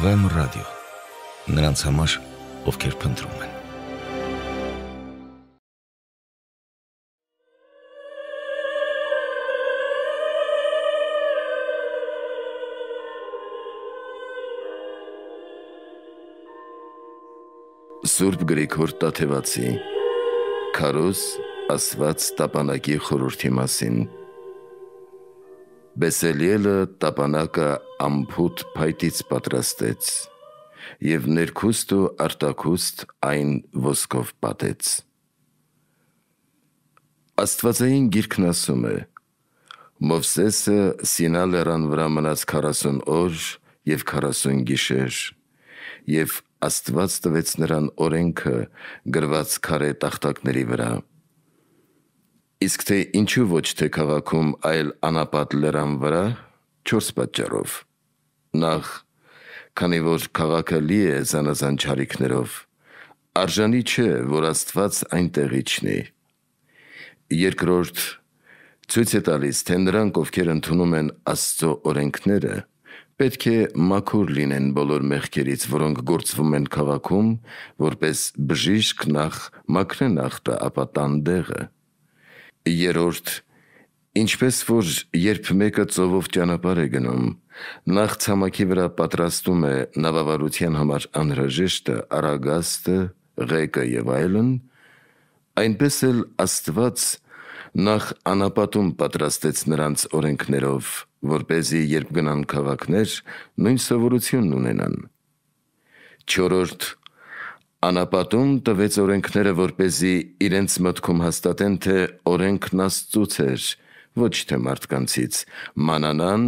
Վեմ ռադիո։ Նրանց համար, ովքեր փնտրում են։ Սուրբ Գրիգոր Տաթևացի Քարոզ ասված տապանակի խորհրդի մասին Բեսելիելը տապանակը ամփոփ փայտից պատրաստեց եւ ներքուստ ու արտաքուստ այն ոսկով պատեց։ Աստվածային գիրքն ասում է. Մովսեսը Սինա լեռան վրա մնաց 40 օր եւ 40 գիշեր եւ Աստված տվեց նրան օրենքը գրված քարե տախտակների վրա։ Իսկ թե ինչու ոչ թե քաղաքում, այլ անապատ լերան վրա 4 պատճառով։ Նախ, քանի որ քաղաքը լի է զանազան ճարիքներով, արժանի չէ, որ Աստված այնտեղ իջնի։ Երկրորդ, ցույց է տալիս, թե նրանք, ովքեր ընդունում են Աստծո օրենքները, պետք է մաքուր լինեն բոլոր մեղքերից, որոնք գործվում են քաղաքում, որպես բժիշկ նախ մաքրեն ախտը, ապա տան դեղը։ Երորդ, ինչպես որ երբ մեկը ծովով ճանապարհ է գնում, նախ ցամաքի վրա պատրաստում է նավավարության համար անհրաժեշտը, արագաստը, ղեկը եւ այլն, այնպես էլ Աստված նախ անապատում պատրաստեց նրանց օրենքներով, որ เป զի երբ գնան քաղաքներ, նույն սովորությունն ունենան։ 4 Անապատում տվեց օրենքները, որ เป զի իրենց մտքում հաստատեն, թե օրենքն Աստծուց էր, ոչ թե մարդկանցից։ Մանանան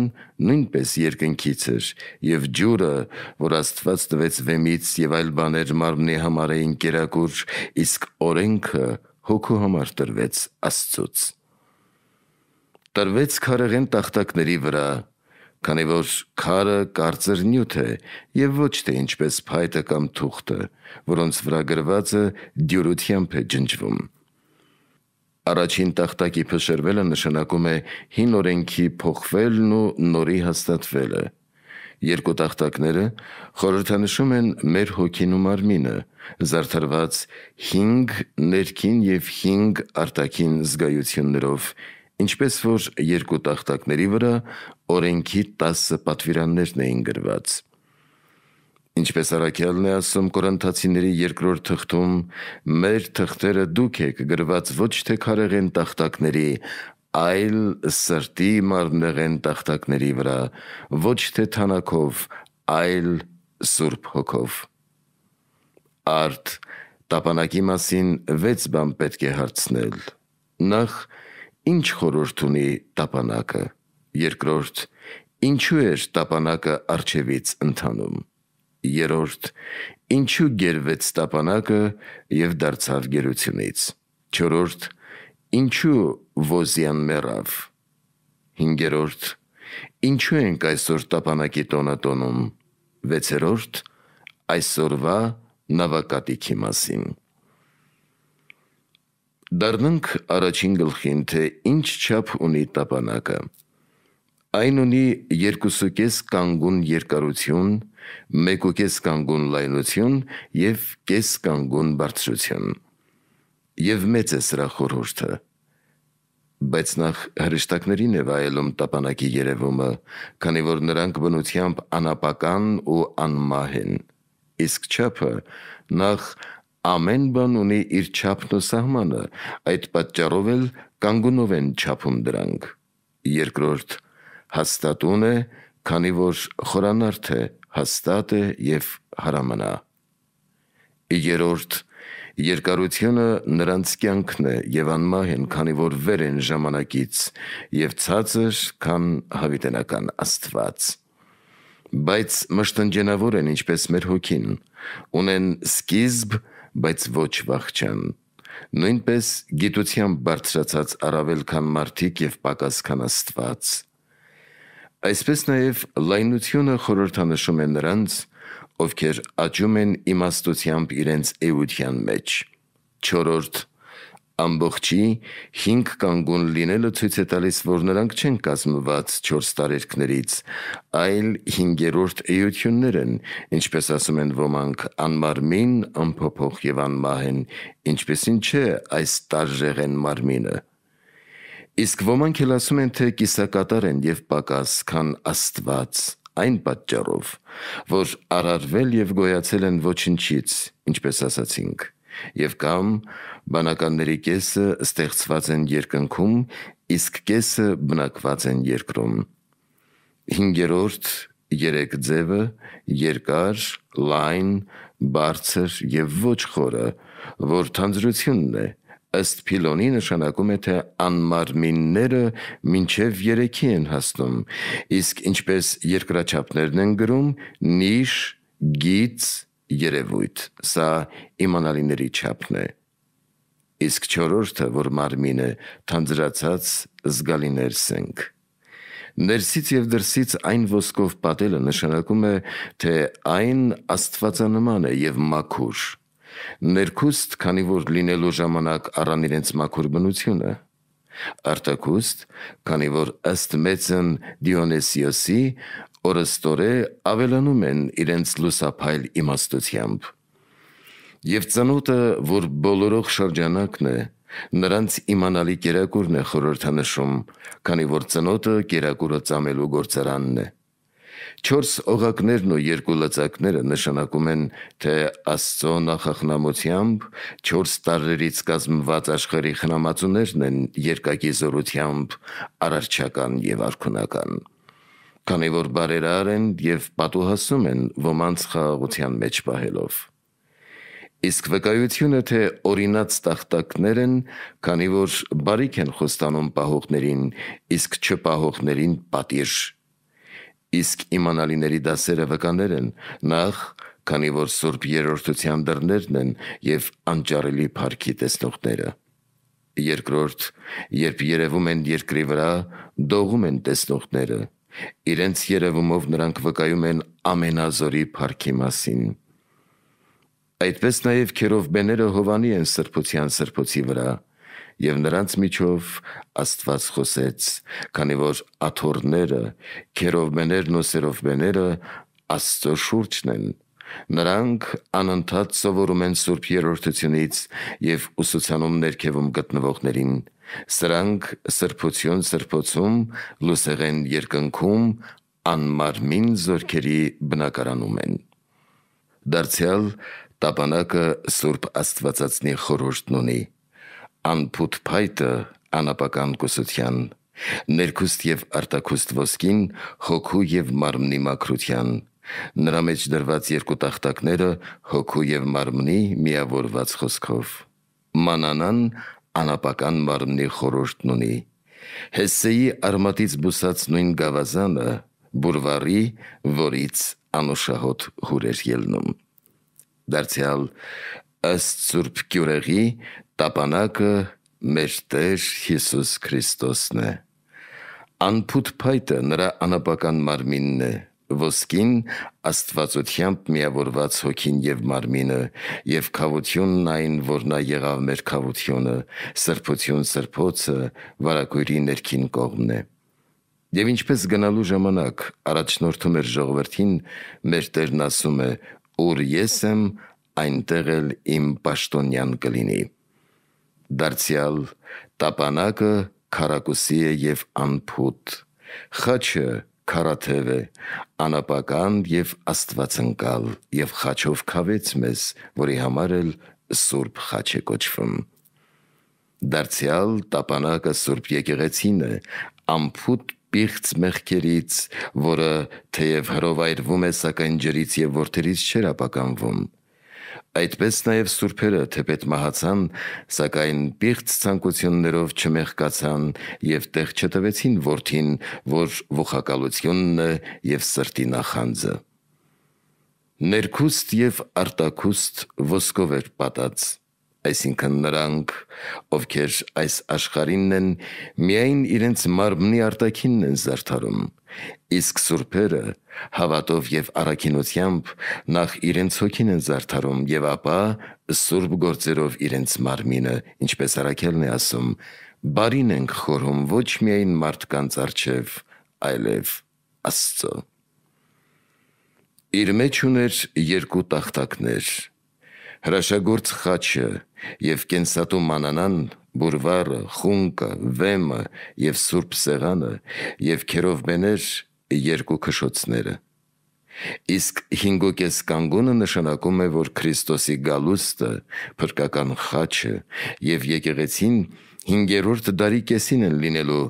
նույնպես երկնքից էր, եւ ջուրը, որ Աստված տվեց վեմից եւ այլ բաներ մարմնի համար էին կերակուր, իսկ օրենքը հոգու համար տրվեց Աստծուց։ Տրվեց քարեղեն տախտակների վրա քանի որ քարը կարծր նյութ է եւ ոչ թե ինչպես փայտը կամ թուղթը, որոնց վրա գրվածը դյուրությամբ է ջնջվում։ Առաջին տախտակի փշրվելը նշանակում է հին օրենքի փոխվելն ու նորի հաստատվելը։ Երկու տախտակները խորհրդանշում են մեր հոգին ու մարմինը, զարդարված 5 ներքին եւ 5 արտաքին զգայություններով Ինչպես որ երկու տախտակների վրա օրենքի 10 պատվիրաններն էին գրված։ Ինչպես Արաքյալն է ասում Կորինթացիների երկրորդ թղթում, մեր թղթերը դուք եք գրված ոչ թե քարեղեն տախտակների, այլ սրտի մարմնեղեն տախտակների վրա, ոչ թե թանակով, այլ Սուրբ Հոգով։ Արդ տապանակի մասին 6 բան պետք է հարցնել։ Նախ ինչ խորորդ ունի տապանակը։ Երկրորդ, ինչու էր տապանակը արջևից ընթանում։ Երորդ, ինչու գերվեց տապանակը եւ դարձավ գերությունից։ Չորրորդ, ինչու ոզյան մեռավ։ Հինգերորդ, ինչու ենք այսօր տապանակի տոնատոնում։ Վեցերորդ, այսօրվա նավակատիքի մասին։ Դառնանք առաջին գլխին, թե ինչ չափ ունի տապանակը։ Այն ունի 2.5 կանգուն երկարություն, 1.5 կանգուն լայնություն եւ կես կանգուն բարձրություն։ Եվ մեծ է սրա խորհուրդը։ Բայց նախ հրեշտակներին է վայելում տապանակի երևումը, քանի որ նրանք բնությամբ անապական ու անմահ են։ Իսկ չափը նախ Ամեն բան ունի իր չափն ու սահմանը, այդ պատճառով էլ կանգունով են չափում դրանք։ Երկրորդ հաստատուն է, քանի որ խորանարդ է, հաստատ է եւ հարամնա։ Երրորդ Երկարությունը նրանց կյանքն է եւ անմահ են, քանի որ վեր են ժամանակից եւ ցածր, քան հավիտենական Աստված։ Բայց մշտնջենավոր են ինչպես մեր հոգին, ունեն սկիզբ բայց ոչ վախճան։ Նույնպես գիտությամբ բարձրացած առավել քան մարդիկ եւ պակաս քան Աստված։ Այսպես նաև լայնությունը խորհրդանշում է նրանց, ովքեր աճում են իմաստությամբ իրենց էության մեջ։ 4 Ամբողջի 5 կանգուն լինելը ցույց է տալիս, որ նրանք չեն կազմված 4 տարերքներից, այլ 5-րդ էություններ են, ինչպես ասում են ոմանք, անմարմին, անփոփոխ եւ անմահ են, ինչպեսին չէ այս տարժեղեն մարմինը։ Իսկ ոմանք էլ ասում են, թե կիսակատար են եւ պակաս, քան Աստված այն պատճառով, որ արարվել եւ գոյացել են ոչնչից, ինչպես ասացինք։ Եվ կամ բանականների կեսը ստեղծված են երկնքում, իսկ կեսը բնակված են երկրում։ Հինգերորդ երեք ձևը երկար, լայն, բարձր եւ ոչ խորը, որ թանձրությունն է, ըստ Փիլոնի նշանակում է թե անմարմինները մինչև 3-ի են հասնում, իսկ ինչպես երկրաչափներն են գրում, նիշ, գից, երևույթ, սա իմանալիների չափն է։ Իսկ չորորդը, որ մարմինը թանձրացած զգալիներս ենք։ Ներսից եւ դրսից այն ոսկով պատելը նշանակում է, թե այն աստվածանման է եւ մաքուր։ Ներքուստ, քանի որ լինելու ժամանակ առան իրենց մաքուր բնությունը, արտակուստ, քանի որ ըստ մեծն Դիոնեսիոսի օրըստորե ավելանում են իրենց լուսափայլ իմաստությամբ։ Եվ ծնոտը, որ բոլորող շրջանակն է, նրանց իմանալի կերակուրն է խորհրդանշում, քանի որ ծնոտը կերակուրը ծամելու գործարանն է։ Չորս օղակներն ու երկու լծակները նշանակում են, թե Աստծո նախախնամությամբ չորս տարրերից կազմված աշխարհի խնամածուներն են երկակի զորությամբ, արարչական եւ արքունական քանի որ բարերար են եւ պատուհասում են ոմանց խաղաղության մեջ պահելով։ Իսկ վկայությունը թե օրինաց տախտակներ են, քանի որ բարիք են խոստանում պահողներին, իսկ չպահողներին պատիժ։ Իսկ իմանալիների դասերը վկաներ են, նախ քանի որ Սուրբ Երորդության դռներն են եւ անճարելի փառքի տեսնողները։ Երկրորդ, երբ երևում են երկրի վրա, դողում են տեսնողները Իրենց երևումով նրանք վկայում են ամենազորի փառքի մասին։ Այդպես նաև քերովբեները Հովանի են սրբության սրբոցի վրա, եւ նրանց միջով Աստված խոսեց, քանի որ աթորները, քերովբեներն ու սերովբեները Աստծո շուրջն են։ Նրանք անընդհատ սովորում են Սուրբ Երորդությունից եւ ուսուցանում ներքևում գտնվողներին։ Սրանք սրբություն սրբոցում, լուսեղեն երկնքում, անմարմին զորքերի բնակարանում են։ Դարձյալ տապանակը Սուրբ Աստվածածնի խորհուրդն ունի։ Անփութ փայտը անապական կուսության, ներքուստ եւ արտաքուստ ոսկին, հոգու եւ մարմնի մաքրության։ Նրա մեջ դրված երկու տախտակները հոգու եւ մարմնի միավորված խոսքով։ Մանանան անապական մարմնի խորորդն ունի։ Հեսեի արմատից բուսած նույն գավազանը բուրվարի, որից անուշահոտ հուրեր ելնում։ Դարձյալ ըստ Սուրբ Գյուրեղի տապանակը մեր Տեր Հիսուս Քրիստոսն է։ Անփութ փայտը նրա անապական մարմինն է ոսկին աստվածությամբ միավորված հոգին եւ մարմինը եւ խավությունն այն որ նա եղավ մեր խավությունը սրբություն սրբոցը վարակույրի ներքին կողմն է Եվ ինչպես գնալու ժամանակ առաջնորդում էր ժողովրդին, մեր Տերն ասում է. «Ուր ես եմ, այնտեղ էլ իմ պաշտոնյան կլինի»։ Դարձյալ տապանակը քարակուսի է եւ անփուտ։ Խաչը քարաթև է, անապական եւ աստվածընկալ եւ խաչով խավեց մեզ, որի համար էլ Սուրբ խաչ է կոչվում։ Դարձյալ տապանակը Սուրբ եկեղեցին է, ամփոփ պիղծ մեղքերից, որը թեև հրովայրվում է, սակայն ջրից եւ որդերից չեր ապականվում։ Այդպես նաև սուրբերը թեպետ մահացան, սակայն պիղծ ցանկություններով չմեղկացան եւ տեղ չտվեցին որդին, որ ողակալությունն եւ սրտի նախանձը։ Ներքուստ եւ արտաքուստ ոսկով էր պատած այսինքն նրանք, ովքեր այս աշխարհին են, միայն իրենց մարմնի արտաքինն են զարդարում, իսկ սուրբերը հավատով եւ առաքինությամբ նախ իրենց հոգին են զարդարում եւ ապա սուրբ գործերով իրենց մարմինը, ինչպես Արաքելն է ասում, բարին են խորում ոչ միայն մարդկանց արչև, այլև Աստծո։ Իր մեջ ուներ երկու տախտակներ՝ Հրաշագործ խաչը եւ կենսատու մանանան բուրվարը, խունկը, վեմը եւ սուրբ սեղանը եւ քերովբեներ երկու քշոցները։ Իսկ հինգուկես կանգունը նշանակում է, որ Քրիստոսի գալուստը, փրկական խաչը եւ եկեղեցին հինգերորդ դարի կեսին են լինելու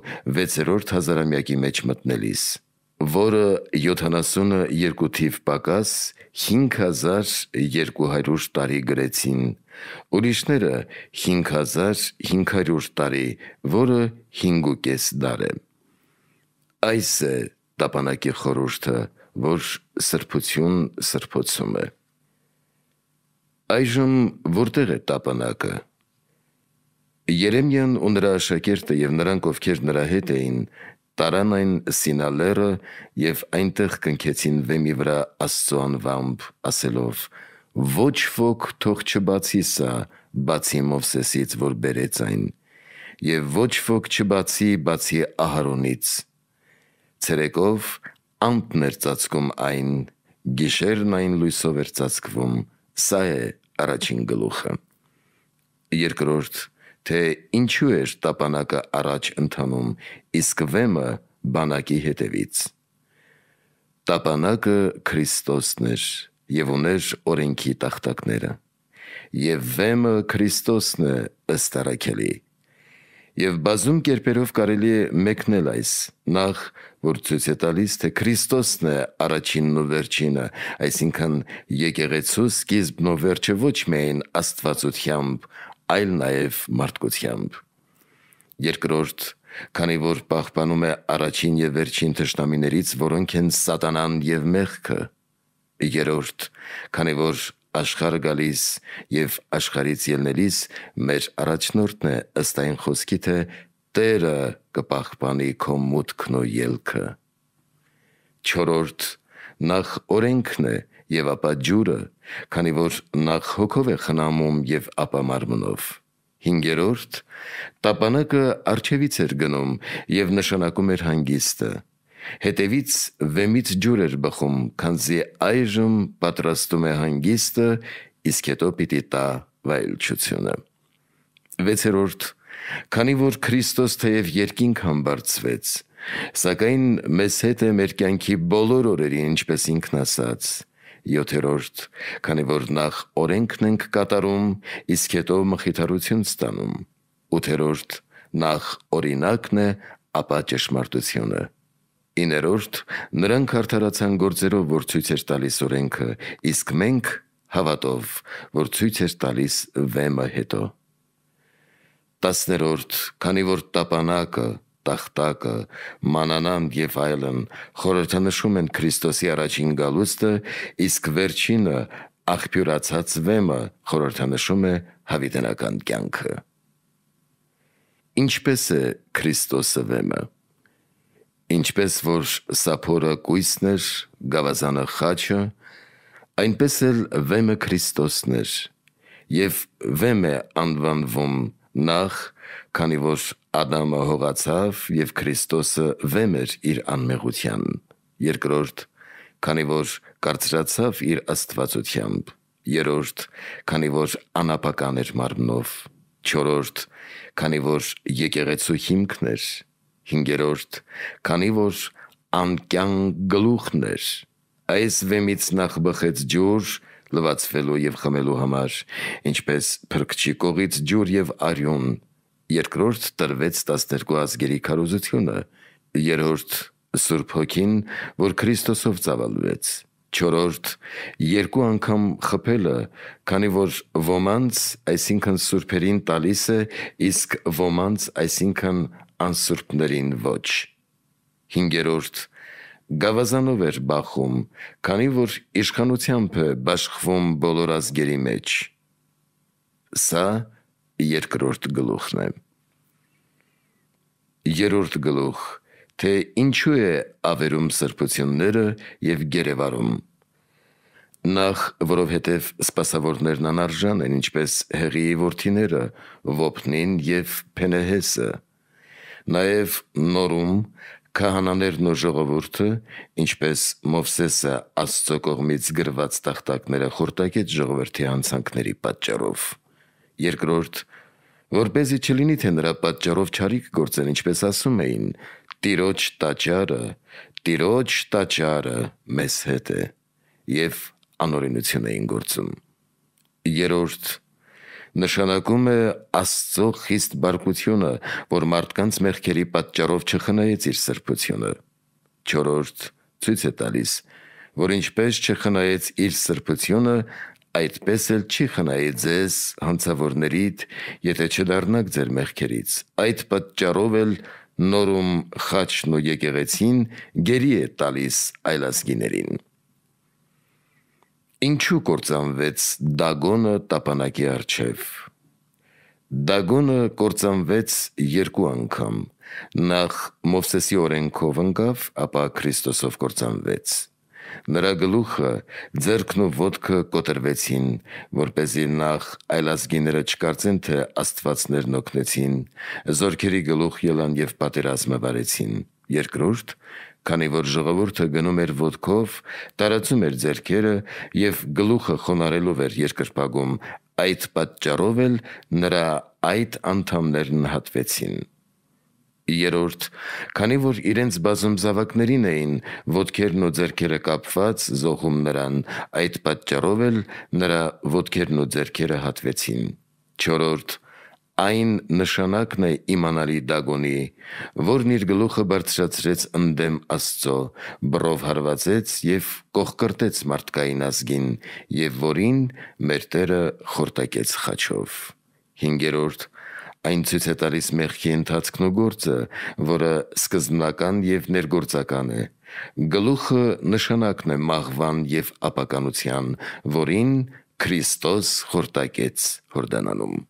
6-րդ հազարամյակի մեջ մտնելիս որը 72 թիվ պակաս 5200 տարի գրեցին, ուրիշները 5500 տարի, որը 5.5 դար է։ Այս է տապանակի խորհուրդը, որ սրբություն սրբոցում է։ Այժմ որտեղ է տապանակը։ Երեմյան ու նրա աշակերտը եւ նրանք, ովքեր նրա հետ էին, Տարան այն սինալերը եւ այնտեղ կնքեցին վեմի վրա Աստծո անվամբ, ասելով. «Ոչ ոք թող չբացի սա, բացի Մովսեսից, որ բերեց այն, եւ ոչ ոք չբացի բացի Ահարոնից»։ Ցերեկով ամպն էր ծածկում այն, գիշերն այն լույսով էր ծածկվում։ Սա է առաջին գլուխը։ Երկրորդ թե ինչու էր տապանակը առաջ ընթանում, իսկ վեմը բանակի հետևից։ Տապանակը Քրիստոսն էր եւ ուներ օրենքի տախտակները։ Եվ վեմը Քրիստոսն է ըստ առաքելի։ Եվ բազում կերպերով կարելի է մեկնել այս, նախ որ ցույց է տալիս, թե Քրիստոսն է առաջինն ու վերջինը, այսինքն եկեղեցու սկիզբն ու վերջը ոչ միայն Աստվածությամբ, այլ նաև մարդկությամբ։ Երկրորդ, քանի որ պահպանում է առաջին եւ վերջին թշնամիներից, որոնք են սատանան եւ մեղքը։ Երրորդ, քանի որ աշխարհ գալիս եւ աշխարից ելնելիս մեր առաջնորդն է ըստ այն խոսքի թե Տերը կպահպանի քո մուտքն ու ելքը։ Չորրորդ, նախ օրենքն է եւ ապա ջուրը քանի որ նախ հոգով է խնամում եւ ապա մարմնով։ Հինգերորդ տապանակը արջևից էր գնում եւ նշանակում էր հանգիստը։ Հետևից վեմից ջուր էր բխում, քանզի այժմ պատրաստում է հանգիստը, իսկ հետո պիտի տա վայելչությունը։ Վեցերորդ քանի որ Քրիստոս թեև երկինք համբարձվեց, սակայն մեզ հետ է մեր կյանքի բոլոր օրերի ինչպես ինքն ասաց, 7-րդ, քանի որ նախ օրենքն ենք կատարում, իսկ հետո մխիթարություն ստանում։ 8-րդ, նախ օրինակն է, ապա ճշմարտությունը։ 9-րդ, նրանք արդարացան գործերով, որ ցույց էր տալիս օրենքը, իսկ մենք հավատով, որ ցույց էր տալիս վեմը հետո։ 10-րդ, քանի որ տապանակը տախտակը, մանանանդ եւ այլն խորհրդանշում են Քրիստոսի առաջին գալուստը, իսկ վերջինը աղբյուրացած վեմը խորհրդանշում է հավիտենական կյանքը։ Ինչպես է Քրիստոսը վեմը։ Ինչպես որ սափորը կույսն էր, գավազանը խաչը, այնպես էլ վեմը Քրիստոսն էր։ Եվ վեմ է անվանվում Նախ, քանի որ Ադամը հողացավ եւ Քրիստոսը վեմ էր իր անմեղության։ Երկրորդ, քանի որ կարծրացավ իր աստվածությամբ։ Երրորդ, քանի որ անապական էր մարմնով։ Չորրորդ, քանի որ եկեղեցու հիմքն էր։ Հինգերորդ, քանի որ անկյան գլուխն էր։ Այս վեմից նախ բխեց ջուր, լվացվելու եւ խմելու համար, ինչպես փրկչի կողից ջուր եւ արյուն։ Երկրորդ տրվեց 12 ազգերի քարոզությունը, երրորդ Սուրբ Հոգին, որ Քրիստոսով ծավալվեց։ Չորրորդ երկու անգամ խփելը, քանի որ ոմանց, այսինքն սուրբերին տալիս է, իսկ ոմանց, այսինքն անսուրբներին ոչ։ Հինգերորդ գավազանով էր բախում, քանի որ իշխանությամբ է բաշխվում բոլոր ազգերի մեջ։ Սա երկրորդ գլուխն է։ Երրորդ գլուխ, թե ինչու է ավերում սրբությունները եւ գերեվարում։ Նախ, որովհետև սպասավորներն անարժան են, ինչպես հեղիի որդիները, ոպնին եւ Փենեհեսը։ Նաեւ նորում Քահանաներն ու ժողովուրդը, ինչպես Մովսեսը Աստծո կողմից գրված տախտակները խորտակեց ժողովրդի հանցանքների պատճառով։ Երկրորդ, որպեսզի չլինի թե նրա պատճառով ճարիք գործեն, ինչպես ասում էին, Տիրոջ տաճարը, Տիրոջ տաճարը մեզ հետ է, եւ անօրենություն էին գործում։ Երորդ, նշանակում է Աստծո խիստ բարկությունը, որ մարդկանց մեղքերի պատճառով չխնայեց իր սրբությունը։ 4-րդ ցույց է տալիս, որ ինչպես չխնայեց իր սրբությունը, այդպես էլ չի խնայի ձեզ հանցավորներիդ, եթե չդառնաք ձեր մեղքերից։ Այդ պատճառով էլ նորում խաչն ու եկեղեցին գերի է տալիս այլազգիներին։ Ինչու կործանվեց Դագոնը տապանակի արչև։ Դագոնը կործանվեց երկու անգամ։ Նախ Մովսեսի օրենքով ընկավ, ապա Քրիստոսով կործանվեց։ Նրա գլուխը, ձեռքն ու ոտքը կոտրվեցին, որ เป զի նախ այլազգիները չկարծեն, թե Աստվածներն օգնեցին, զորքերի գլուխ ելան եւ պատերազմը վարեցին։ Երկրորդ, քանի որ ժողովուրդը գնում էր ոդկով, տարածում էր ձերքերը եւ գլուխը խոնարելով էր երկրպագում, այդ պատճառով էլ նրա այդ անդամներն հատվեցին։ Երորդ, քանի որ իրենց բազում զավակներին էին ոդքերն ու ձերքերը կապված զողում նրան, այդ պատճառով էլ նրա ոդքերն ու ձերքերը հատվեցին։ Չորորդ, Այն նշանակն է իմանալի Դագոնի, որն իր գլուխը բարձրացրեց ընդդեմ Աստծո, բռով հարվածեց եւ կողկրտեց մարդկային ազգին, եւ որին մեր Տերը խորտակեց խաչով։ 5-րդ Այն ցույց է տալիս մեղքի ընթացքն ու գործը, որը սկզբնական եւ ներգործական է։ Գլուխը նշանակն է մահվան եւ ապականության, որին Քրիստոս խորտակեց Հորդանանում։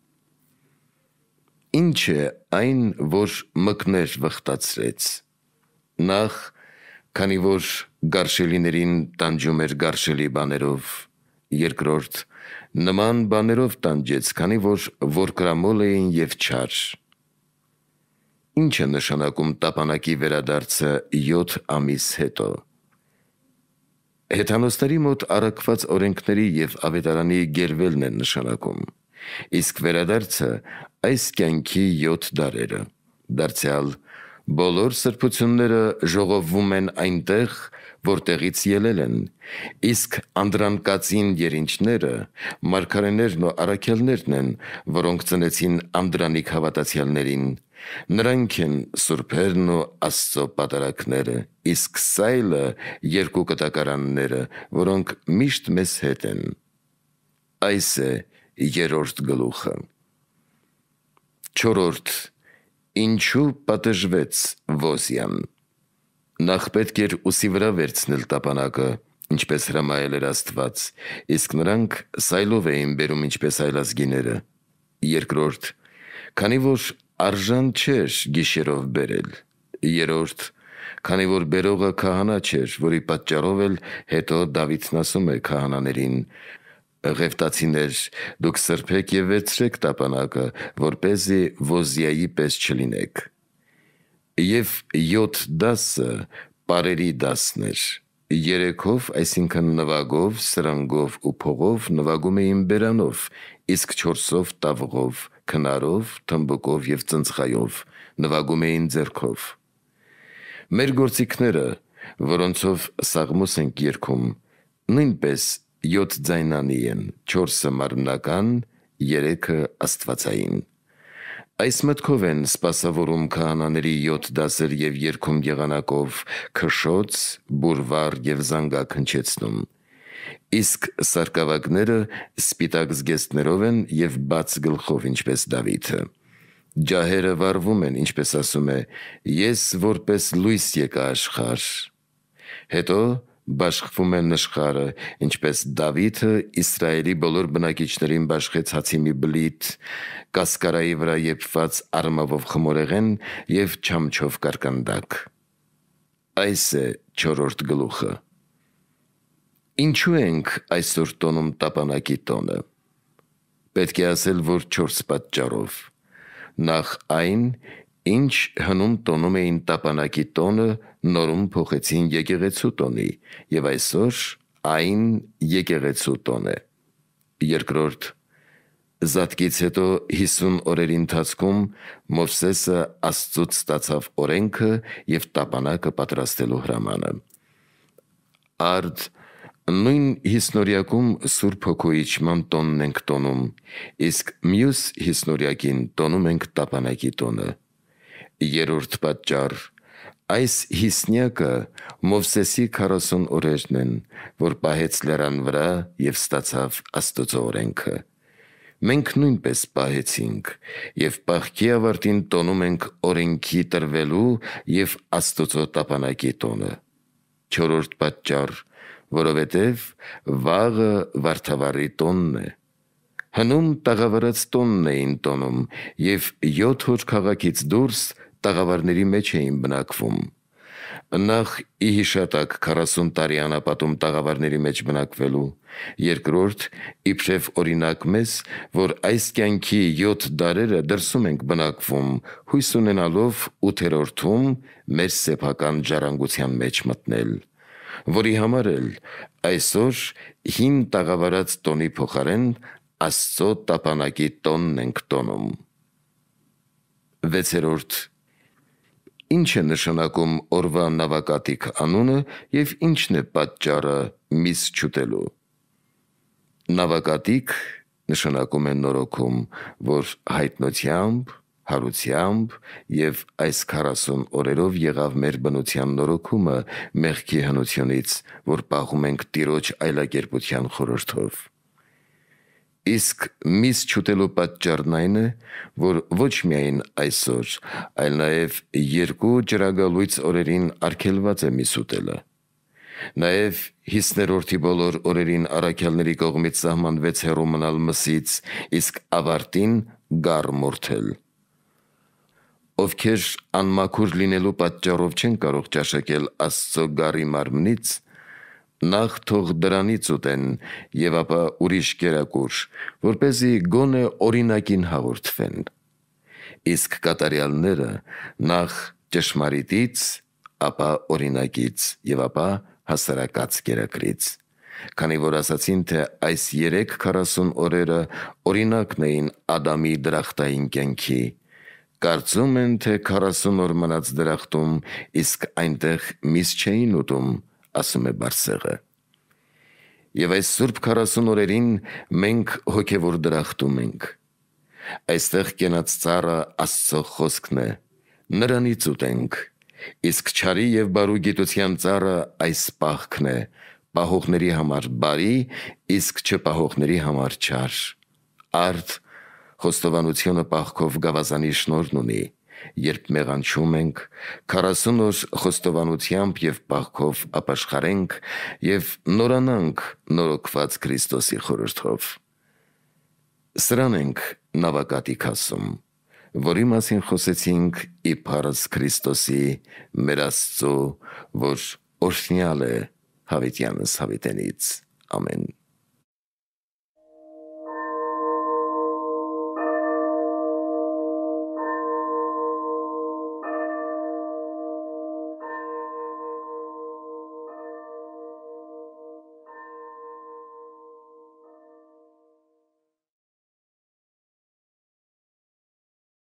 Ինչ է այն, որ մկներ վխտացրեց։ Նախ, քանի որ գարշելիներին տանջում էր գարշելի բաներով, երկրորդ, նման բաներով տանջեց, քանի որ որկրամոլ էին եւ չար։ Ինչ է նշանակում տապանակի վերադարձը 7 ամիս հետո։ Հետանոստերի մոտ առաքված օրենքների եւ ավետարանի գերվելն են նշանակում։ Իսկ վերադարձը այս կյանքի 7 դարերը։ Դարձյալ բոլոր սրբությունները ժողովվում են այնտեղ, որտեղից ելել են, իսկ անդրանկացին երինչները մարգարեներն ու առաքելներն են, որոնք ծնեցին անդրանիկ հավատացյալներին։ Նրանք են սուրբերն ու Աստծո պատարակները, իսկ սայլը երկու կտակարանները, որոնք միշտ մեզ հետ են։ Այս է երրորդ գլուխը։ 4-րդ. Ինչու պատժվեց Ոզյան։ Նախ պետք էր ուսի վրա վերցնել տապանակը, ինչպես հրամայել էր Աստված, իսկ նրանք սայլով էին բերում ինչպես այլազգիները։ Երկրորդ. քանի որ արժան չէր գիշերով բերել։ Երրորդ. քանի որ բերողը քահանա չէր, որի պատճառով էլ հետո Դավիթն ասում է քահանաներին. Ղևտացիներ, դուք սրբեք եւ վերցրեք տապանակը, որ เป զի ոզիայի պես չլինեք։ Եվ 7 դասը բարերի դասներ։ Երեքով, այսինքն նվագով, սրանգով ու փողով նվագում էին բերանով, իսկ 4-ով տավղով, քնարով, թմբուկով եւ ծնծխայով նվագում էին ձեռքով։ Մեր գործիքները, որոնցով սաղմոս ենք երկում, նույնպես 7 ձայնանի են, 4-ը մարմնական, 3-ը աստվածային։ Այս մտքով են սպասավորում քահանաների 7 դասեր եւ երկում եղանակով քշոց, բուրվար եւ զանգա քնչեցնում։ Իսկ սարկավակները սպիտակ զգեստներով են եւ բաց գլխով ինչպես Դավիթը։ Ջահերը վառվում են, ինչպես ասում է, ես որպես լույս եկա աշխարհ։ Հետո բաշխվում է նշխարը, ինչպես Դավիթը Իսրայելի բոլոր բնակիչներին բաշխեց հացի մի բլիթ, կասկարայի վրա եփված արմավով խմորեղեն եւ չամչով կարկանդակ։ Այս է 4-րդ գլուխը։ Ինչու ենք այսօր տոնում տապանակի տոնը։ Պետք է ասել, որ 4 պատճառով։ Նախ այն, Ինչ հնում տոնում էին տապանակի տոնը, նորում փոխեցին եկեղեցու տոնի, եւ այսօր այն եկեղեցու տոն է։ Երկրորդ Զատկից հետո 50 օրերի ընթացքում Մովսեսը Աստծոց ստացավ օրենքը եւ տապանակը պատրաստելու հրամանը։ Արդ նույն հիսնորյակում Սուրբ Հոգուի իջման տոնն ենք տոնում, իսկ մյուս հիսնորյակին տոնում ենք տապանակի տոնը։ Երրորդ պատճառ. այս հիսնյակը Մովսեսի 40 օրերն են, որ պահեց լեռան վրա եւ ստացավ Աստծո օրենքը։ Մենք նույնպես պահեցինք եւ պահքի ավարտին տոնում ենք օրենքի տրվելու եւ Աստծո տապանակի տոնը։ Չորրորդ պատճառ, որովհետև վաղը վարդավարի տոնն է։ Հնում տաղավարած տոնն էին տոնում եւ 7 օր քաղաքից դուրս տաղավարների մեջ էին բնակվում։ Նախ ի հիշատակ 40 տարի անապատում տաղավարների մեջ բնակվելու, երկրորդ իբրև օրինակ մեզ, որ այս կյանքի 7 դարերը դրսում ենք բնակվում, հույս ունենալով 8-րդում մեր սեփական ժառանգության մեջ մտնել, որի համար էլ այսօր հին տաղավարած տոնի փոխարեն Աստծո տապանակի տոնն ենք տոնում։ 6-րդ ինչ է նշանակում օրվա նավակատիկ անունը եւ ինչն է պատճառը միս չուտելու։ Նավակատիկ նշանակում է նորոգում, որ հայտնությամբ, հարությամբ եւ այս 40 օրերով եղավ մեր բնության նորոգումը մեղքի հնությունից, որ պահում ենք տիրոջ այլակերպության խորհրդով։ Իսկ միս չուտելու պատճառն այն է, որ ոչ միայն այսօր, այլ նաև երկու ջրագալույց օրերին արգելված է միս ուտելը։ Նաև 50-րդի բոլոր օրերին առաքյալների կողմից սահմանվեց հեռու մնալ մսից, իսկ ավարտին գար մորթել։ Ովքեր անմաքուր լինելու պատճառով չեն կարող ճաշակել Աստծո գարի մարմնից, նախ թող դրանից ուտեն եւ ապա ուրիշ կերակուր, որ เป զի գոնե օրինակին հաղորդվեն։ Իսկ կատարյալները նախ ճշմարիտից, ապա օրինակից եւ ապա հասարակած կերակրից։ Քանի որ ասացին, թե այս 3:40 օրերը օրինակն էին Ադամի դրախտային կյանքի, կարծում են, թե 40 օր մնաց դրախտում, իսկ այնտեղ միս չէին ուտում, ասում է Բարսեղը։ Եվ այս Սուրբ 40 օրերին մենք հոգևոր դրախտում ենք։ Այստեղ կենաց цаրը Աստծո խոսքն է։ Նրանից ուտենք։ Իսկ ճարի եւ բարու գիտության цаրը այս պահքն է։ Պահողների համար բարի, իսկ չպահողների համար չար։ Արդ խոստովանությունը պահքով գավազանի շնորհն ունի երբ մեղանչում ենք, 40 օր խոստովանությամբ եւ բախով ապաշխարենք եւ նորանանք նորոգված Քրիստոսի խորհրդով։ Սրան ենք նավակատիկ ասում, որի մասին խոսեցինք իբարս Քրիստոսի մեր Աստծո, որ օրհնյալ է հավիտյանս հավիտենից։ Ամեն։